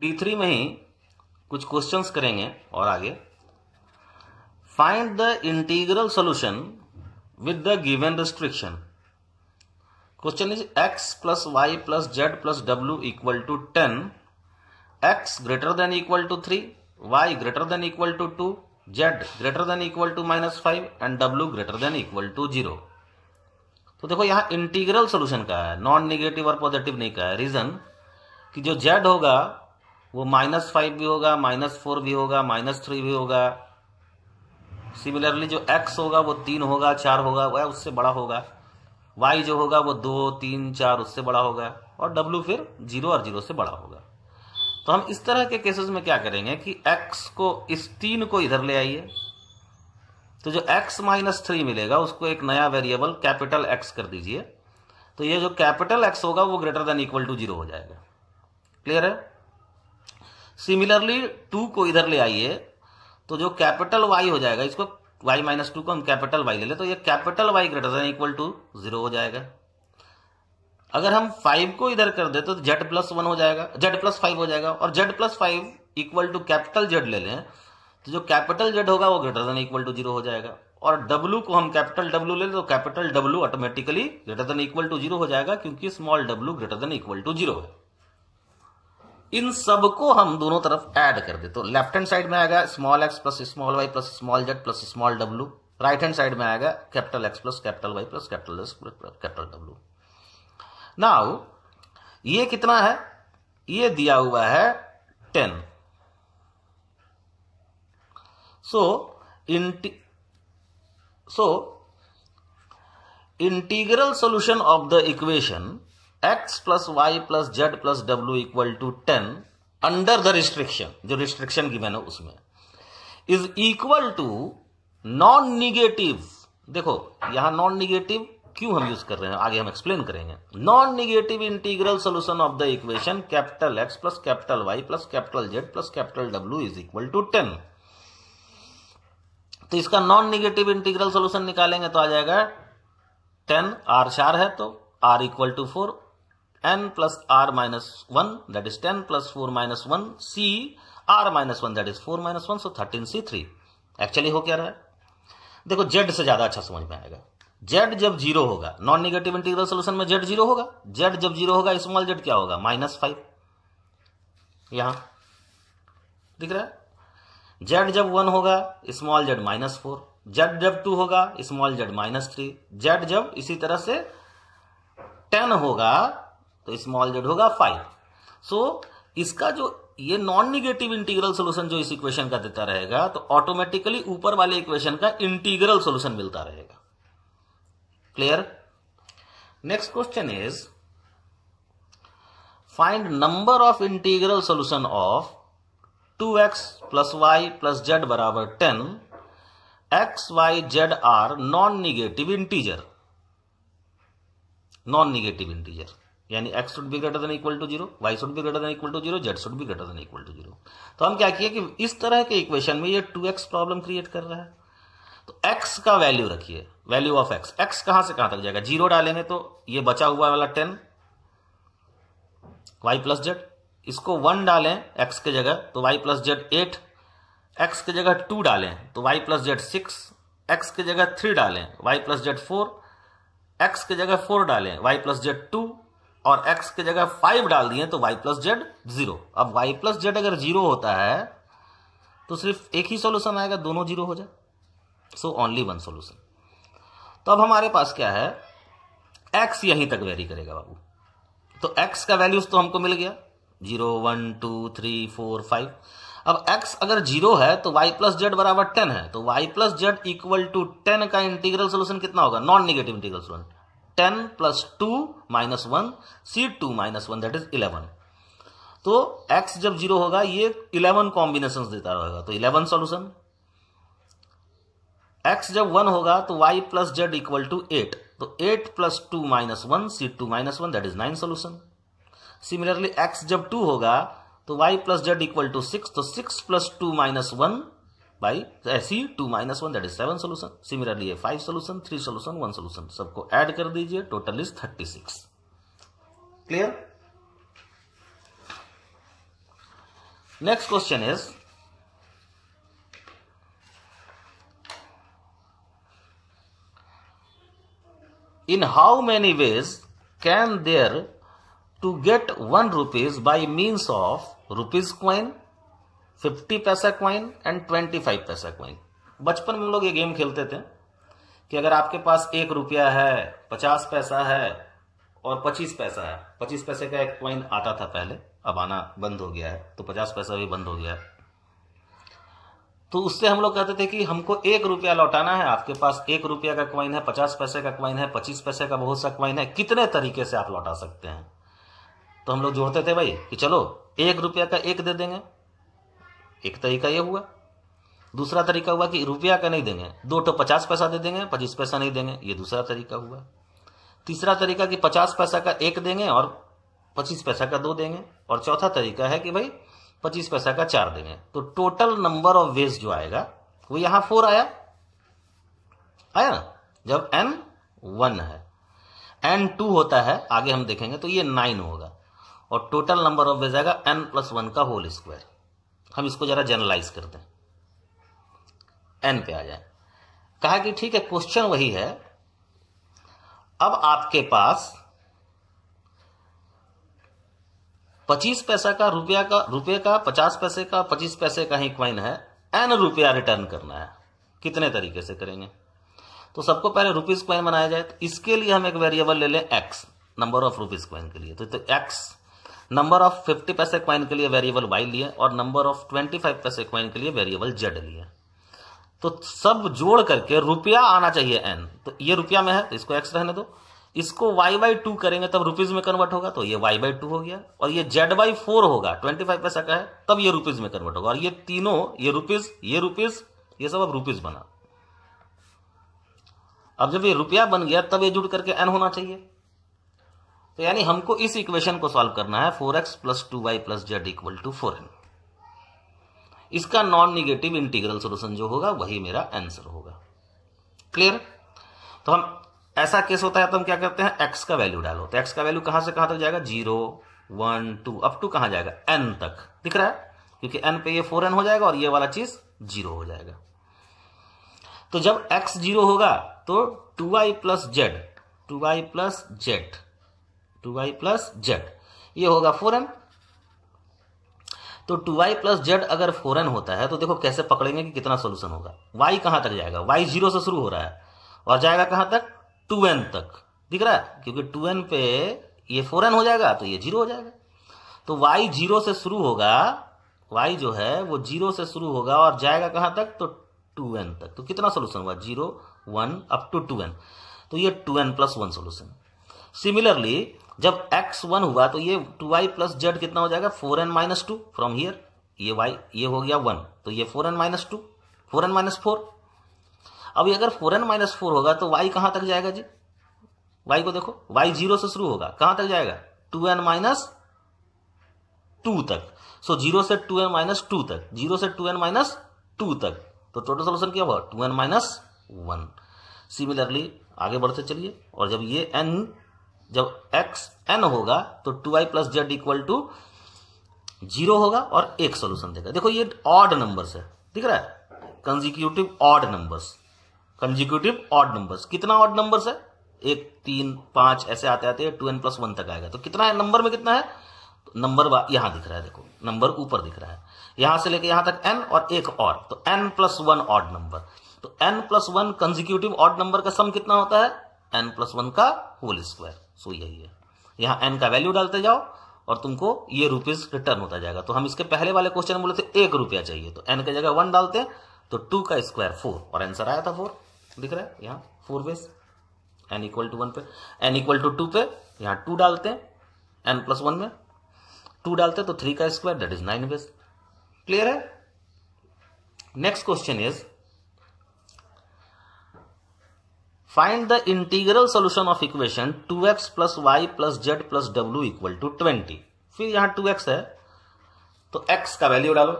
D three में ही कुछ questions करेंगे और आगे find the integral solution with the given restriction question is X plus Y plus Z plus W equal to ten X greater than equal to three Y greater than equal to two Z greater than equal to minus five and W greater than equal to zero तो देखो यहां integral solution का है non negative और positive नहीं का है reason कि जो जेड होगा वो माइनस फाइव भी होगा माइनस फोर भी होगा माइनस थ्री भी होगा सिमिलरली जो एक्स होगा वो तीन होगा चार होगा वह उससे बड़ा होगा वाई जो होगा वो दो तीन चार उससे बड़ा होगा और डब्ल्यू फिर जीरो और जीरो से बड़ा होगा तो हम इस तरह के केसेस में क्या करेंगे कि एक्स को इस तीन को इधर ले आइए तो जो एक्स माइनस थ्री मिलेगा उसको एक नया वेरिएबल कैपिटल एक्स कर दीजिए तो ये जो कैपिटल एक्स होगा वो greater than equal to zero हो जाएगा क्लियर है सिमिलरली टू को इधर ले आइए तो जो कैपिटल वाई हो जाएगा इसको वाई माइनस टू को हम कैपिटल वाई ले ले तो ये capital Y greater than equal to zero हो जाएगा अगर हम फाइव को इधर कर दे तो जेड प्लस वन हो जाएगा जेड प्लस फाइव हो जाएगा और Z plus five equal to capital Z ले लें तो जो कैपिटल जेड होगा वो greater than equal to zero हो जाएगा और डब्लू को हम कैपिटल डब्लू ले लें तो capital W automatically greater than equal to zero हो जाएगा क्योंकि small W greater than equal to zero है इन सबको हम दोनों तरफ ऐड कर दे तो लेफ्ट हैंड साइड में आएगा small X plus small Y plus small Z plus small W right hand side में आएगा capital X plus capital Y plus capital plus capital W now ये कितना है ये दिया हुआ है टेन सो इंटी so integral solution of the equation X plus Y plus Z plus W equal to ten under the restriction जो restriction की मैंने उसमें is equal to non negative देखो यहां नॉन निगेटिव क्यों हम यूज कर रहे हैं आगे हम एक्सप्लेन करेंगे non negative integral solution of the equation capital X plus capital Y plus capital Z plus capital W is equal to ten तो इसका नॉन निगेटिव इंटीग्रल सोल्यूशन निकालेंगे तो आ जाएगा टेन आर चार है तो R equal to four n plus r minus 1 that is 10 plus 4 minus 1 c r minus 1 that is 4 minus 1 so 13 c 3 actually हो क्या रहा है देखो z से ज्यादा अच्छा समझ में आएगा z जब जीरो होगा नॉन निगेटिव इंटीग्रल सोल्यूशन में z जीरो होगा z जब जीरो होगा स्मॉल z क्या होगा minus फाइव यहां दिख रहा है जेड जब वन होगा small Z minus four Z जब टू होगा small Z minus three Z जब इसी तरह से टेन होगा तो स्मॉल जेड होगा फाइव सो so, इसका जो ये नॉन निगेटिव इंटीग्रल सोल्यूशन जो इस इक्वेशन का देता रहेगा तो ऑटोमेटिकली ऊपर वाले इक्वेशन का इंटीग्रल सोल्यूशन मिलता रहेगा clear next question is find number of integral solution of two x plus Y plus z बराबर ten x Y z are non negative integer non negative integer यानी x should be greater than equal to zero y should be greater than equal to zero z should be greater than equal to zero तो हम क्या किए कि इस तरह के equation में ये टू एक्स प्रॉब्लम क्रिएट कर रहा है तो एक्स का वैल्यू रखिए वैल्यू ऑफ एक्स एक्स कहां से कहां तक जाएगा जीरो डालेंगे तो ये बचा हुआ वाला टेन वाई प्लस जेड इसको वन डालें एक्स के जगह तो y plus z eight x के जगह टू डालें तो y plus z six x के जगह थ्री डालें y plus z four x के जगह फोर डालें वाई प्लस जेड टू और x के जगह फाइव डाल दिए तो y प्लस जेड जीरो अब y प्लस जेड अगर जीरो होता है तो सिर्फ एक ही सोल्यूशन आएगा दोनों जीरो हो जाए सो ओनली वन सोल्यूशन तो अब हमारे पास क्या है x यहीं तक वेरी करेगा बाबू तो x का वैल्यूज तो हमको मिल गया zero one two three four five अब x अगर जीरो है तो y प्लस जेड बराबर टेन है तो y plus z equal to ten का इंटीग्रल सोल्यूशन कितना होगा non negative integral solution ten plus two minus one C two minus one that is eleven तो एक्स जब जीरो होगा ये इलेवन कॉम्बिनेशन देता रहेगा तो इलेवन सॉल्यूशन एक्स जब वन होगा तो y plus z equal to eight तो eight plus two minus one C two minus one that is nine solution similarly x जब टू होगा तो y plus z equal to six तो six plus two minus one by C two minus one that is seven solution similarly five solution three solution one solution सबको add कर दीजिए total is thirty six clear next question is in how many ways can there to get one rupees by means of rupees coin fifty paisa coin and twenty five paisa coin बचपन में हम लोग ये game खेलते थे कि अगर आपके पास एक रुपया है पचास पैसा है और पच्चीस पैसा है पच्चीस पैसे का एक क्वाइन आता था पहले अब आना बंद हो गया है तो पचास पैसा भी बंद हो गया है तो उससे हम लोग कहते थे कि हमको एक रुपया लौटाना है आपके पास एक रुपया का क्वाइन है पचास पैसे का क्वाइन है पच्चीस पैसे का बहुत सा क्वाइन है कितने तरीके से आप लौटा सकते हैं तो हम लोग जोड़ते थे भाई कि चलो एक रुपया का एक दे देंगे एक तरीका यह हुआ दूसरा तरीका हुआ कि रुपया का नहीं देंगे दो तो पचास पैसा दे देंगे पच्चीस पैसा नहीं देंगे ये दूसरा तरीका हुआ तीसरा तरीका कि पचास पैसा का एक देंगे और पच्चीस पैसा का दो देंगे और चौथा तरीका है कि भाई पच्चीस पैसा का चार देंगे तो टोटल नंबर ऑफ वेज जो आएगा वो यहां फोर आया आया ना जब एन वन है एन टू होता है आगे हम देखेंगे तो ये नाइन होगा और टोटल नंबर ऑफ वेज आएगा एन प्लस वन का होल स्क्वायर हम इसको ज़रा जनरलाइज कर दें एन पे आ जाए कहा कि ठीक है क्वेश्चन वही है अब आपके पास पच्चीस पैसा का रुपया का रुपये का पचास पैसे का पच्चीस पैसे का ही क्वाइन है एन रुपया रिटर्न करना है कितने तरीके से करेंगे तो सबको पहले रुपीज क्वाइन बनाया जाए तो इसके लिए हम एक वेरिएबल ले लें x number of rupees coin के लिए तो, तो x number of fifty paise coin के लिए वेरिएबल वाई लिए और number of twenty five paise coin के लिए वेरिएबल जेड लिए तो सब जोड़ करके रुपया आना चाहिए एन तो ये रुपया में है तो इसको एक्स रहने दो इसको वाई बाई टू करेंगे तब रुपीज में कन्वर्ट होगा तो ये वाई बाई टू हो गया और ये जेड बाई फोर होगा ट्वेंटी फाइव पैसा का है तब ये रुपीज में कन्वर्ट होगा और ये तीनों ये रुपीज ये रुपीज ये सब अब रुपीज बना अब जब ये रुपया बन गया तब ये जुड़ करके एन होना चाहिए तो यानी हमको इस इक्वेशन को सॉल्व करना है four x plus two y plus z equal to four n इसका नॉन निगेटिव इंटीग्रल सोल्यूशन जो होगा वही मेरा आंसर होगा क्लियर तो हम ऐसा केस होता है तो हम क्या करते हैं एक्स का वैल्यू डालो तो एक्स का वैल्यू कहां से कहां तक जाएगा zero one two up to कहां जाएगा एन तक दिख रहा है क्योंकि एन पे ये फोर एन हो जाएगा और ये वाला चीज जीरो हो जाएगा तो जब एक्स जीरो होगा तो two y plus z two y plus z two y plus z ये होगा फोर एन तो टू वाई प्लस जेड अगर फोर एन होता है तो देखो कैसे पकड़ेंगे कि कितना सोल्यूशन होगा वाई कहां तक जाएगा वाई जीरो से शुरू हो रहा है और जाएगा कहां तक टू एन तक दिख रहा है क्योंकि टू एन पे ये फोर एन हो जाएगा तो ये जीरो हो जाएगा तो वाई जीरो से शुरू होगा वाई जो है वो जीरो से शुरू होगा और जाएगा कहां तक तो टू एन तक तो कितना सोल्यूशन हुआ zero one up to two n तो ये two n plus one solution similarly जब एक्स वन हुआ तो ये टू वाई प्लस जेड कितना हो जाएगा four n minus two from here ये y ये हो गया वन तो ये four n minus two four n minus four अब अगर फोर एन माइनस फोर होगा तो वाई कहां तक जाएगा जी वाई को देखो वाई जीरो से शुरू होगा कहां तक जाएगा टू एन माइनस टू तक सो जीरो से टू एन माइनस टू तक जीरो से टू एन माइनस टू तक तो टोटल सोल्यूशन क्या हुआ two n minus one similarly आगे बढ़ते चलिए और जब ये एन जब एक्स एन होगा तो two y plus z equal to zero होगा और एक सोल्यूशन देगा देखो ये ऑड नंबर्स है दिख रहा है consecutive odd numbers consecutive odd numbers कितना ऑड नंबर्स है एक तीन पांच ऐसे आते आते टू एन प्लस वन तक आएगा तो कितना है नंबर में कितना है नंबर यहां दिख रहा है देखो नंबर ऊपर दिख रहा है यहां से लेके यहां तक एन और एक और तो n plus one odd number तो n plus one consecutive odd number का सम कितना होता है एन प्लस वन का होल स्क्वायर सो यही है यहाँ एन का वैल्यू डालते जाओ और तुमको ये रुपीज रिटर्न होता जाएगा तो हम इसके पहले वाले क्वेश्चन में बोले थे एक रुपया चाहिए तो एन की जगह वन डालते तो टू का स्क्वायर फोर और आंसर आया था फोर दिख रहा है यहाँ four ways n equal to one पे एन इक्वल टू टू पे यहाँ टू डालते हैं एन प्लस वन में टू डालते तो थ्री का square that is nine ways clear है next question is Find the integral solution of equation 2x plus Y plus Z plus W equal to twenty फिर यहां 2x है तो x का वैल्यू डालो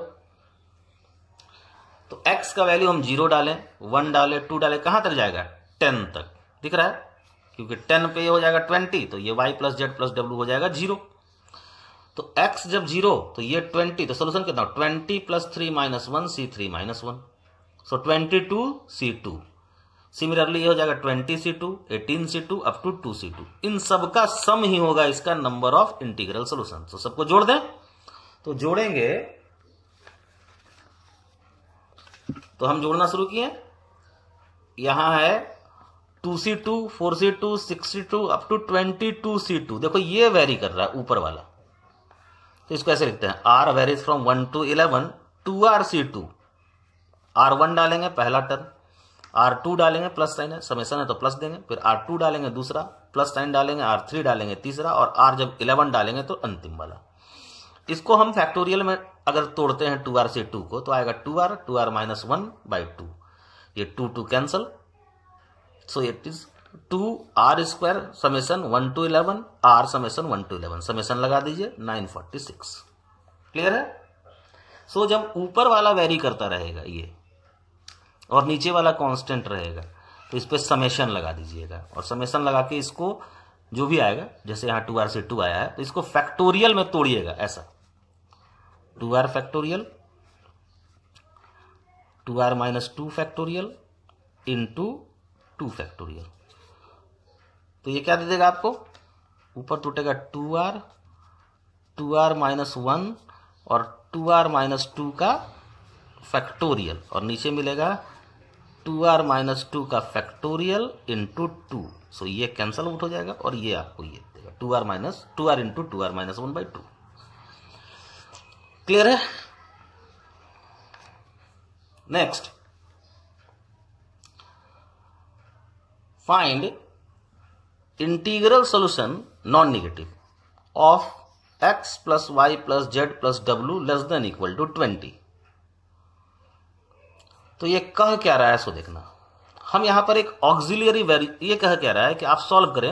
तो x का वैल्यू हम जीरो डालें वन डालें टू डालें कहां तक जाएगा टेन तक दिख रहा है क्योंकि टेन पे ये हो जाएगा ट्वेंटी तो ये y प्लस जेड प्लस डब्ल्यू हो जाएगा जीरो तो x जब जीरो तो ये ट्वेंटी तो सोल्यूशन कितना twenty plus three minus one C three minus one so twenty two C two similarly ये हो जाएगा twenty C two eighteen C two up to two C two इन सबका सम ही होगा इसका नंबर ऑफ इंटीग्रल सोल्यूशन तो सबको जोड़ दें तो जोड़ेंगे तो हम जोड़ना शुरू किए यहां है two C two four C two six C two up to twenty two C two देखो ये वेरी कर रहा है ऊपर वाला तो इसको ऐसे लिखते हैं r varies from one to eleven two r C two r one डालेंगे पहला टर्म आर टू डालेंगे प्लस साइन है समेसन है तो प्लस देंगे फिर आर टू डालेंगे दूसरा प्लस साइन डालेंगे आर थ्री डालेंगे तीसरा और आर जब इलेवन डालेंगे तो अंतिम वाला इसको हम फैक्टोरियल में अगर तोड़ते हैं टू आर से टू को तो आएगा two r two r minus one by two ये two two cancel so it is two r square summation one to eleven r summation one to eleven summation लगा दीजिए नाइन फोर्टी सिक्स क्लियर है सो so, जब ऊपर वाला very करता रहेगा ये और नीचे वाला कांस्टेंट रहेगा तो इस पर समेशन लगा दीजिएगा और समेशन लगा के इसको जो भी आएगा जैसे यहाँ टू आर से टू आया है तो इसको फैक्टोरियल में तोड़िएगा ऐसा two r factorial two r minus two factorial into two factorial तो ये क्या दे देगा आपको ऊपर टूटेगा two r two r minus one और टू आर माइनस टू का फैक्टोरियल और नीचे मिलेगा टू आर माइनस टू का फैक्टोरियल इंटू टू सो ये कैंसल आउट हो जाएगा और ये आपको ये देगा two r minus two r into two r minus one by two clear है next find integral solution non negative of x plus Y plus Z plus डब्ल्यू less than equal to twenty तो ये कह क्या रहा है सो देखना हम यहां पर एक ऑक्सिलियरी वेरी ये कह क्या रहा है कि आप सॉल्व करें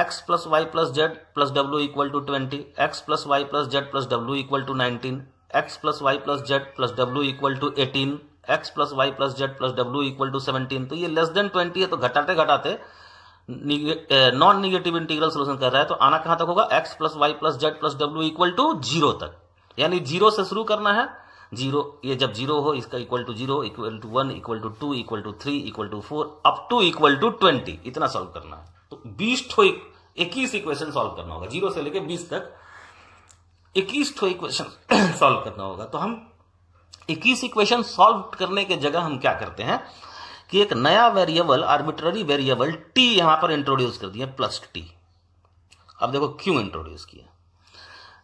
X plus Y plus Z plus W equal to twenty X plus Y plus Z plus W equal to nineteen X plus Y plus Z plus W equal to eighteen X plus Y plus Z plus W equal to seventeen तो ये less than twenty है तो घटाते घटाते non negative integral solution कर रहा है तो आना कहां तक होगा x plus Y plus Z plus W equal to zero तक यानी जीरो से शुरू करना है जीरो ये जब जीरो हो इसका equal to zero equal to one equal to two equal to three equal to four up to equal to twenty इतना सॉल्व करना है तो बीस ठो इक्कीस इक्वेशन सॉल्व करना होगा जीरो से लेकर बीस तक इक्कीस ठो इक्वेशन सॉल्व करना होगा तो हम इक्कीस इक्वेशन सॉल्व करने के जगह हम क्या करते हैं कि एक नया वेरिएबल आर्बिट्ररी वेरिएबल टी यहां पर इंट्रोड्यूस कर दिया प्लस टी अब देखो क्यों इंट्रोड्यूस किया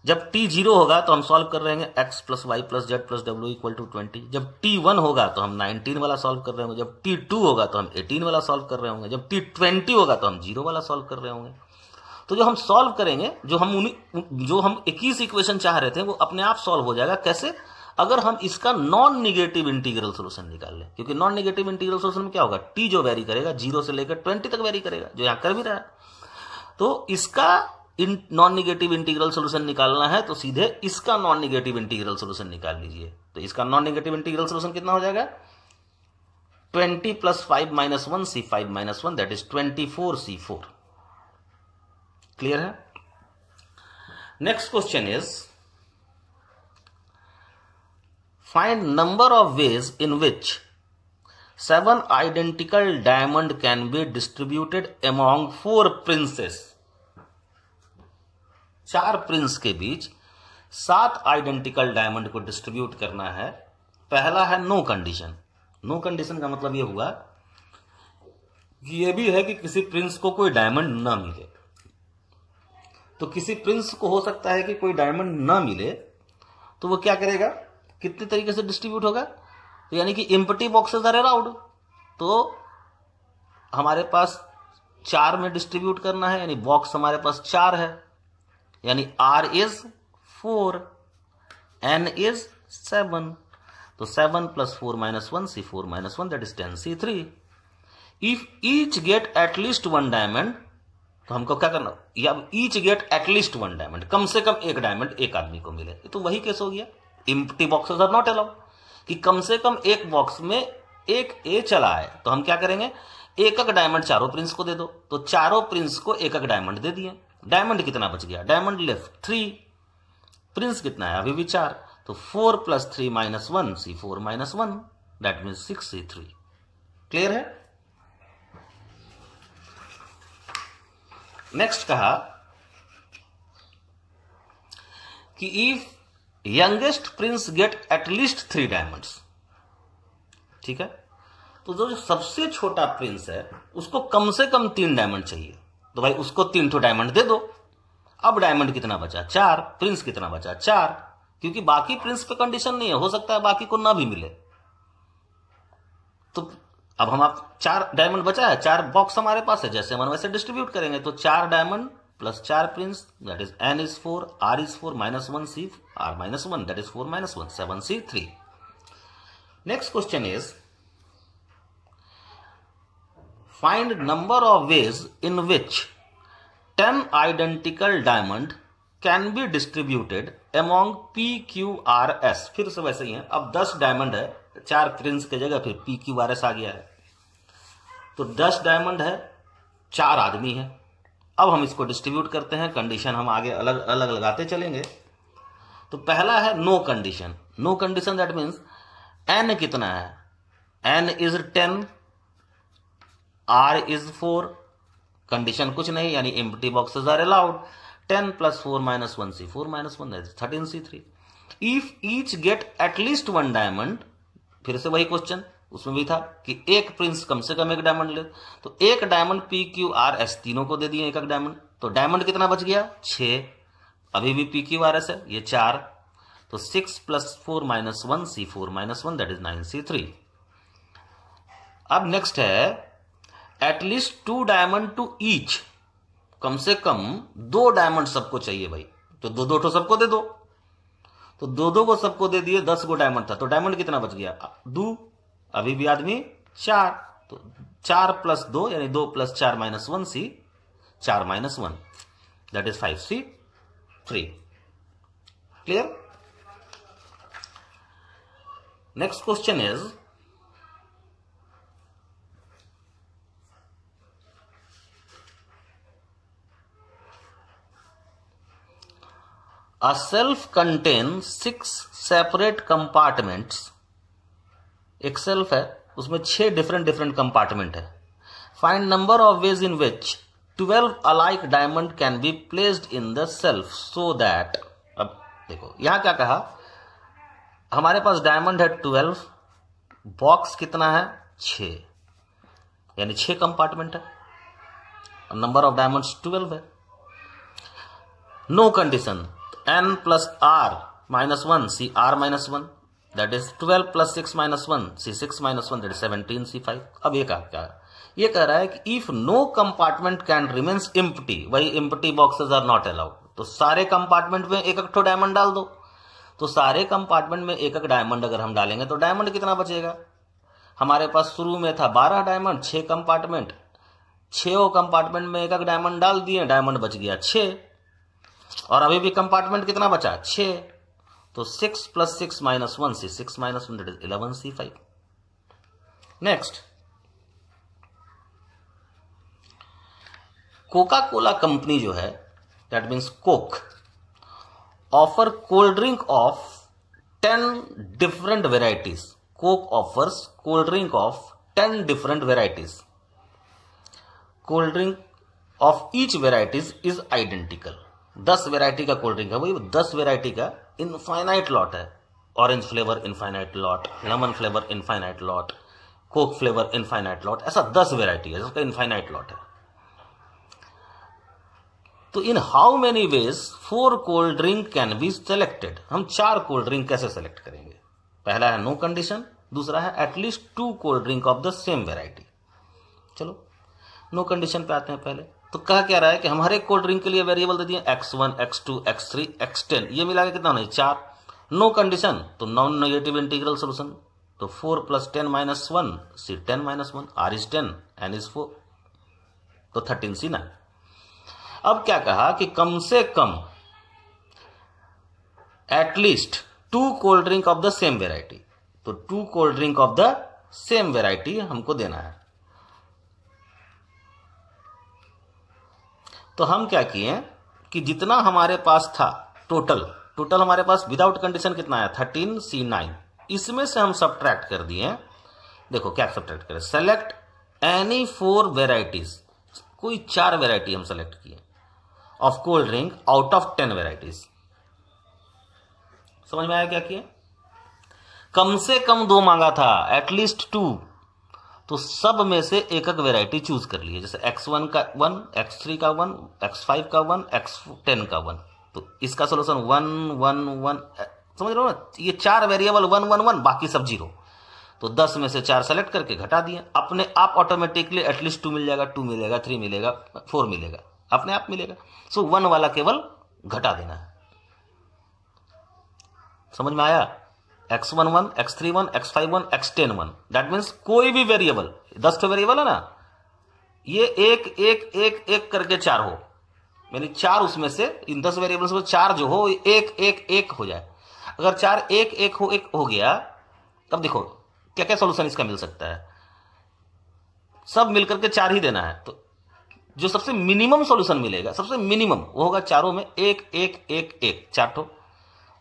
जब टी जीरो होगा तो हम सॉल्व कर रहे हैं x plus Y plus Z plus W equal to twenty जब टी वन होगा तो हम नाइनटीन वाला सॉल्व कर रहे होंगे जब टी टू होगा तो हम एटीन वाला सॉल्व कर रहे होंगे जब टी ट्वेंटी होगा तो हम जीरो वाला सॉल्व कर रहे होंगे तो जो हम सॉल्व करेंगे जो हम उन्हीं जो हम इक्कीस इक्वेशन चाह रहे थे वो अपने आप सॉल्व हो जाएगा कैसे अगर हम इसका नॉन निगेटिव इंटीग्रल सोल्यूशन निकाल लें क्योंकि नॉन निगेटिव इंटीग्रल सोल्यूशन में क्या होगा टी जो वेरी करेगा जीरो से लेकर ट्वेंटी तक वेरी करेगा जो यहां कर भी रहा है तो इसका इन नॉन निगेटिव इंटीग्रल सोल्यूशन निकालना है तो सीधे इसका नॉन निगेटिव इंटीग्रल सोल्यूशन निकाल लीजिए तो इसका नॉन निगेटिव इंटीग्रल सोल्यूशन कितना हो जाएगा twenty plus five minus one C five minus one that is twenty four C four clear है next question is find number of ways in which seven identical diamond can be distributed among four princes चार prince के बीच सात identical diamond को distribute करना है पहला है नो कंडीशन नो कंडीशन का मतलब ये हुआ कि ये भी है कि किसी प्रिंस को कोई डायमंड ना मिले तो किसी प्रिंस को हो सकता है कि कोई डायमंड ना मिले तो वो क्या करेगा कितने तरीके से डिस्ट्रीब्यूट होगा तो यानी कि इम्पटी बॉक्सेस आर अलाउड तो हमारे पास चार में डिस्ट्रीब्यूट करना है यानी बॉक्स हमारे पास चार है यानी r is four n is seven तो seven plus four minus one C four minus one that is ten C three if each get at least one diamond तो हमको क्या करना या each get at least one diamond कम से कम एक डायमंड एक आदमी को मिले तो वही केस हो गया empty boxes are not allowed कि कम से कम एक बॉक्स में एक ए चला है तो हम क्या करेंगे एक एक डायमंड चारों प्रिंस को दे दो तो चारों प्रिंस को एक एक डायमंड दे दिए डायमंड कितना बच गया डायमंड लेफ्ट थ्री प्रिंस कितना है अभी भी चार तो four plus three minus one C four minus one that mean six C three clear है नेक्स्ट कहा कि if youngest prince get at least three diamonds ठीक है तो जो सबसे छोटा प्रिंस है उसको कम से कम तीन डायमंड चाहिए तो भाई उसको तीन ठो डायमंड दे दो अब डायमंड कितना बचा चार प्रिंस कितना बचा चार क्योंकि बाकी प्रिंस पे कंडीशन नहीं है हो सकता है बाकी को ना भी मिले तो अब हम आप चार डायमंड बचा है चार बॉक्स हमारे पास है जैसे हम वैसे डिस्ट्रीब्यूट करेंगे तो चार डायमंड प्लस चार prince that is n is four r is four minus one C are minus one that is four minus one seven C three next question is find number of ways in which ten identical diamond can be distributed among P Q R S फिर से वैसे ही है अब दस diamond है चार prince के जगह फिर पी क्यू आर एस आ गया है तो दस डायमंड है चार आदमी है अब हम इसको डिस्ट्रीब्यूट करते हैं कंडीशन हम आगे अलग अलग लगाते चलेंगे तो पहला है no condition no condition that means N कितना है N is ten R is four condition कुछ नहीं यानी empty boxes are allowed ten plus four minus one C four minus one thirteen C three if each get at least one diamond फिर से वही question उसमें भी था कि एक प्रिंस कम से कम एक डायमंड ले तो एक diamond P Q R S तीनों को दे दिए एक एक डायमंड तो डायमंड कितना बच गया छ अभी भी पी क्यू आर एस है ये चार तो six plus four minus one C four minus one that is nine C three अब नेक्स्ट है at least two diamond to each कम से कम दो डायमंड सबको चाहिए भाई तो दो दो ठो सबको दे दो तो दो दो को सबको दे दिए दस को डायमंड था तो डायमंड कितना बच गया दो अभी भी आदमी चार तो चार प्लस दो यानी दो प्लस चार माइनस वन सी चार minus one that is five C three clear next question is A self contains six separate compartments. एक सेल्फ है उसमें छह डिफरेंट डिफरेंट कंपार्टमेंट है find number of ways in which twelve alike diamond can be placed in the shelf so that अब देखो यहां क्या कहा हमारे पास डायमंड है ट्वेल्व बॉक्स कितना है छ यानी छह कंपार्टमेंट है नंबर ऑफ डायमंड्स ट्वेल्व है no no condition N plus R minus one C are minus one that is twelve plus six minus one C six minus one that is seventeen C five अब ये कहा क्या ये कह रहा है कि if no compartment can remains empty वही empty boxes are not allowed तो सारे कंपार्टमेंट में एक एक डायमंड डाल दो तो सारे कंपार्टमेंट में एक एक डायमंड अगर हम डालेंगे तो डायमंड कितना बचेगा हमारे पास शुरू में था बारह डायमंड छः कंपार्टमेंट छो कंपार्टमेंट में एक एक डायमंड डाल दिए डायमंड बच गया छः और अभी भी कंपार्टमेंट कितना बचा छ तो six plus six minus one C six minus one is eleven C five next Coca Cola company जो है that means Coke offer cold drink of ten different varieties Coke offers cold drink of ten different varieties cold drink of each varieties is identical दस variety का cold drink है वही दस variety का infinite lot है orange flavour infinite lot lemon flavour infinite lot Coke flavour infinite lot ऐसा दस variety है जिसका इनफाइनाइट लॉट है तो in how many ways four cold drink can be selected हम चार कोल्ड ड्रिंक कैसे सेलेक्ट करेंगे पहला है नो कंडीशन दूसरा है at least two cold drink of the same variety चलो नो कंडीशन पे आते हैं पहले तो कहा क्या रहा है कि हमारे कोल्ड ड्रिंक के लिए वेरिएबल दे दिए X one X two X three X ten ये मिला के कितना होना चार नो कंडीशन तो नॉन नेगेटिव इंटीग्रल सोल्यूशन तो four plus ten minus one C ten minus one R is ten N is four तो थर्टीन सी ना अब क्या कहा कि कम से कम at least two cold drink of the same variety तो two cold drink of the same variety हमको देना है तो हम क्या किए कि जितना हमारे पास था टोटल टोटल हमारे पास विदाउट कंडीशन कितना आया थर्टीन सी नाइन इसमें से हम सब्ट्रैक्ट कर दिए देखो क्या सब्ट्रैक्ट करें सेलेक्ट एनी फोर वेराइटीज कोई चार वेराइटी हम सेलेक्ट किए of cold drink out of ten varieties समझ में आया क्या किए कम से कम दो मांगा था एटलीस्ट टू तो सब में से एक एक वेराइटी चूज कर लिए जैसे एक्स वन का वन एक्स थ्री का वन एक्स फाइव का वन एक्स टेन का वन तो इसका सोल्यूशन वन वन वन समझ रहे हो ना ये चार वेरिएबल वन वन वन बाकी सब जीरो तो दस में से चार सेलेक्ट करके घटा दिए अपने आप ऑटोमेटिकली एटलीस्ट टू मिल जाएगा टू मिलेगा थ्री मिलेगा फोर मिलेगा अपने आप मिलेगा सो वन वाला केवल घटा देना है समझ में आया X one one X three one X five one X ten one that means कोई भी वेरिएबल दस तो वेरिएबल है ना ये एक एक एक एक करके चार हो यानी चार उसमें से इन दस वेरिएबल्स में चार जो हो एक एक एक हो जाए अगर चार एक एक हो एक हो गया तब देखो क्या क्या सोल्यूशन इसका मिल सकता है सब मिलकर के चार ही देना है तो जो सबसे मिनिमम सोल्यूशन मिलेगा सबसे मिनिमम वो होगा चारों में एक एक एक एक चार ठो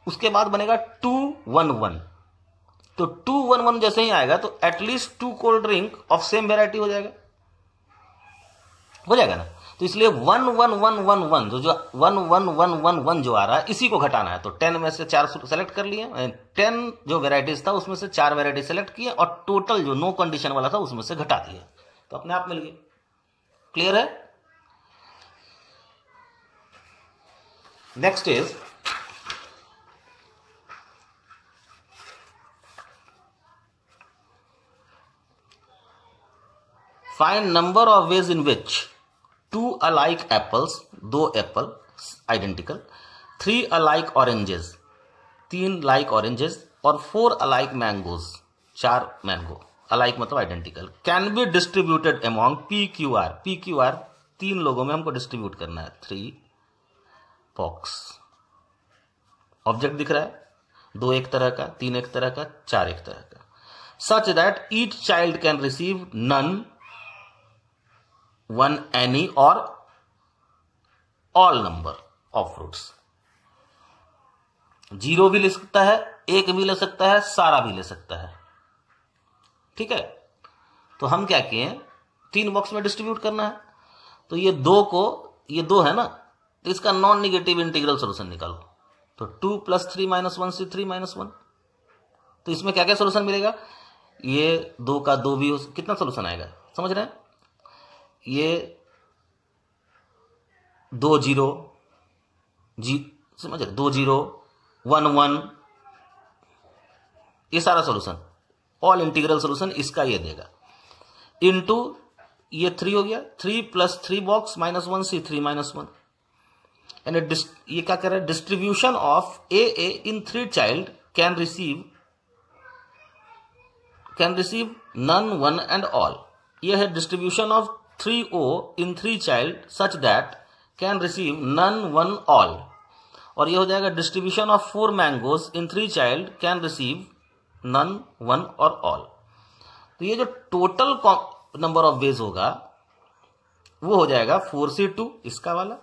उसके बाद बनेगा टू वन वन तो टू वन वन जैसे ही आएगा तो at least two cold drink of same variety हो जाएगा हो जाएगा ना तो इसलिए one one one one one जो जो one one one one one जो आ रहा है इसी को घटाना है तो टेन में से चार सेलेक्ट कर लिए टेन जो वेराइटीज था उसमें से चार वेराइटी सेलेक्ट किए और टोटल जो नो कंडीशन वाला था उसमें से घटा दिए तो अपने आप मिल गए क्लियर है next is find number of ways in which two alike apples दो apple identical three alike oranges तीन लाइक ऑरेंजेस और फोर अलाइक मैंगोज चार मैंगो अलाइक मतलब identical can be distributed among P Q R P Q R तीन लोगों में हमको distribute करना है थ्री पॉक्स ऑब्जेक्ट दिख रहा है दो एक तरह का तीन एक तरह का चार एक तरह का such that each child can receive none one any or all number of fruits zero भी ले सकता है एक भी ले सकता है सारा भी ले सकता है ठीक है तो हम क्या किए तीन बॉक्स में डिस्ट्रीब्यूट करना है तो ये दो को ये दो है ना तो इसका नॉन निगेटिव इंटीग्रल सोल्यूशन निकालो तो two plus three minus one C three minus one तो इसमें क्या क्या सोल्यूशन मिलेगा ये दो का दो भी कितना सोल्यूशन आएगा समझ रहे हैं ये दो जीरो जी समझ रहे दो जीरो वन वन ये सारा सोल्यूशन ऑल इंटीग्रल सोल्यूशन इसका ये देगा इनटू ये थ्री हो गया three plus three box minus one C three minus one यानी ये क्या कह रहा है distribution of A A in three child can receive can receive none one and all ये है distribution of three O in three child such that can receive none one all or ये हो जाएगा distribution of four mangoes in three child can receive none one or all तो ये जो total number of veg होगा वो हो जाएगा फोर सी टू इसका वाला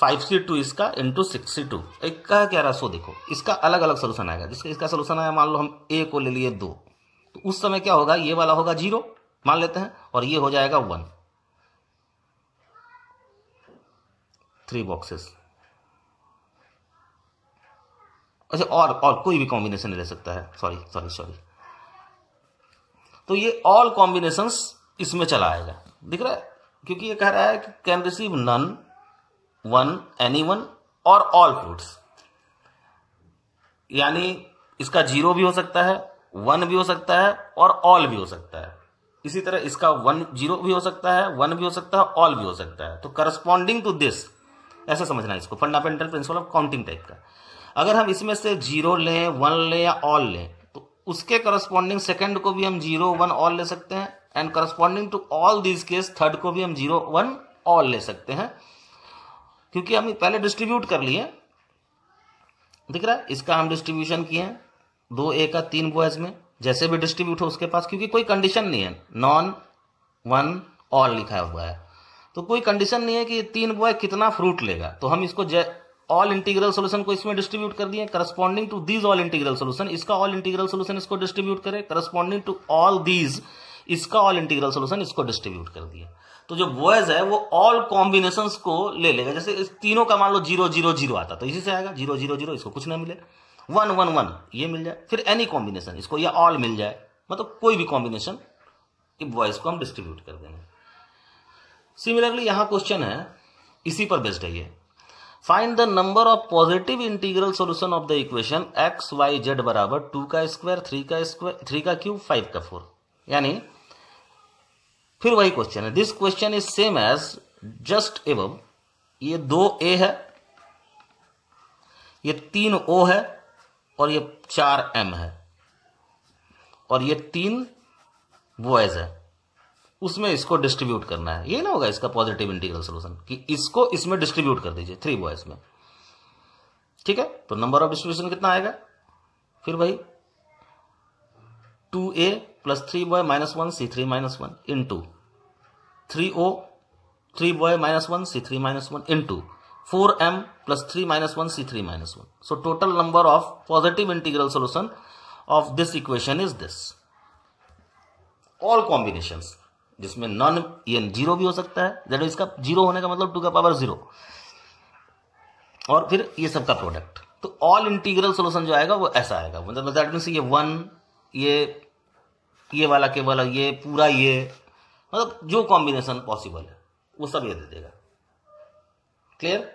फाइव सी टू इसका इंटू सिक्स सी टू एक क्या रहा सो देखो इसका अलग अलग सोल्यूशन आएगा जिसका इसका सोल्यूशन आया मान लो हम ए को ले लिए दो तो उस समय क्या होगा ये वाला होगा जीरो मान लेते हैं और ये हो जाएगा वन थ्री बॉक्सेस अच्छा और और कोई भी कॉम्बिनेशन ले सकता है सॉरी सॉरी सॉरी तो ये ऑल कॉम्बिनेशन इसमें चला आएगा दिख रहा है क्योंकि ये कह रहा है कि can receive none one any one or all fruits यानी इसका जीरो भी हो सकता है वन भी हो सकता है और ऑल भी हो सकता है इसी तरह इसका वन जीरो भी हो सकता है वन भी हो सकता है ऑल भी हो सकता है तो करस्पॉन्डिंग टू दिस ऐसा समझना इसको fundamental principle of counting type का अगर हम इसमें से जीरो लें वन लें या ऑल लें तो उसके करस्पॉन्डिंग सेकेंड को भी हम जीरो वन ऑल ले सकते हैं and corresponding to all this case third को भी हम जीरो वन ऑल ले सकते हैं क्योंकि हम पहले डिस्ट्रीब्यूट कर लिए दिख रहा है इसका हम डिस्ट्रीब्यूशन किए दो ए का तीन बॉयज में जैसे भी डिस्ट्रीब्यूट हो उसके पास क्योंकि कोई कंडीशन नहीं है नॉन वन ऑल लिखा हुआ है तो कोई कंडीशन नहीं है कि तीन बॉय कितना फ्रूट लेगा तो हम इसको ऑल इंटीग्रल सोल्यूशन को इसमें डिस्ट्रीब्यूट कर दिए corresponding to these all integral solution इसका ऑल इंटीग्रल सोल्यूशन इसको डिस्ट्रीब्यूट करे करस्पॉन्डिंग टू ऑल दीज इसका ऑल इंटीग्रल सोल्यूशन इसको डिस्ट्रीब्यूट कर दिया तो जो बॉयज है वो ऑल कॉम्बिनेशन को ले लेगा जैसे इस तीनों का मान लो जीरो जीरो जीरो आता तो इसी से आएगा जीरो जीरो जीरो इसको कुछ ना मिले वन वन वन ये मिल जाए फिर एनी कॉम्बिनेशन इसको या ऑल मिल जाए मतलब कोई भी कॉम्बिनेशन वॉइस को हम डिस्ट्रीब्यूट कर देंगे सिमिलरली यहाँ क्वेश्चन है इसी पर बेस्ड है ये find the number of positive integral solution of the equation X Y Z बराबर टू का स्क्वायर थ्री का स्क्वायर थ्री का क्यूब फाइव का फोर यानी फिर वही क्वेश्चन है this question is same as just above ये दो ए है ये तीन ओ है और ये चार एम है और ये तीन बॉयज है उसमें इसको डिस्ट्रीब्यूट करना है ये ना होगा इसका पॉजिटिव इंटीग्रल सोल्यूशन कि इसको इसमें डिस्ट्रीब्यूट कर दीजिए थ्री बॉयज में ठीक है तो नंबर ऑफ डिस्ट्रीब्यूशन कितना आएगा फिर वही two A plus three boy minus one C three minus one into three O three boy minus one C three minus one into four M plus three minus one C three minus one so total number of positive integral solution of this equation is this all combination जिसमें non N zero भी हो सकता है जैसे इसका zero होने का मतलब टू का पावर जीरो और फिर ये सब का प्रोडक्ट तो ऑल इंटीग्रल सोल्यूशन जो आएगा वो ऐसा आएगा मतलब दैट मीन्स ये वन ये ये वाला के वाला ये पूरा ये मतलब जो कॉम्बिनेशन पॉसिबल है वो सब ये दे देगा क्लियर